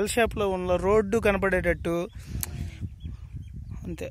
L షేప్లో ఉన్న road కనపడేటట్టు అంతే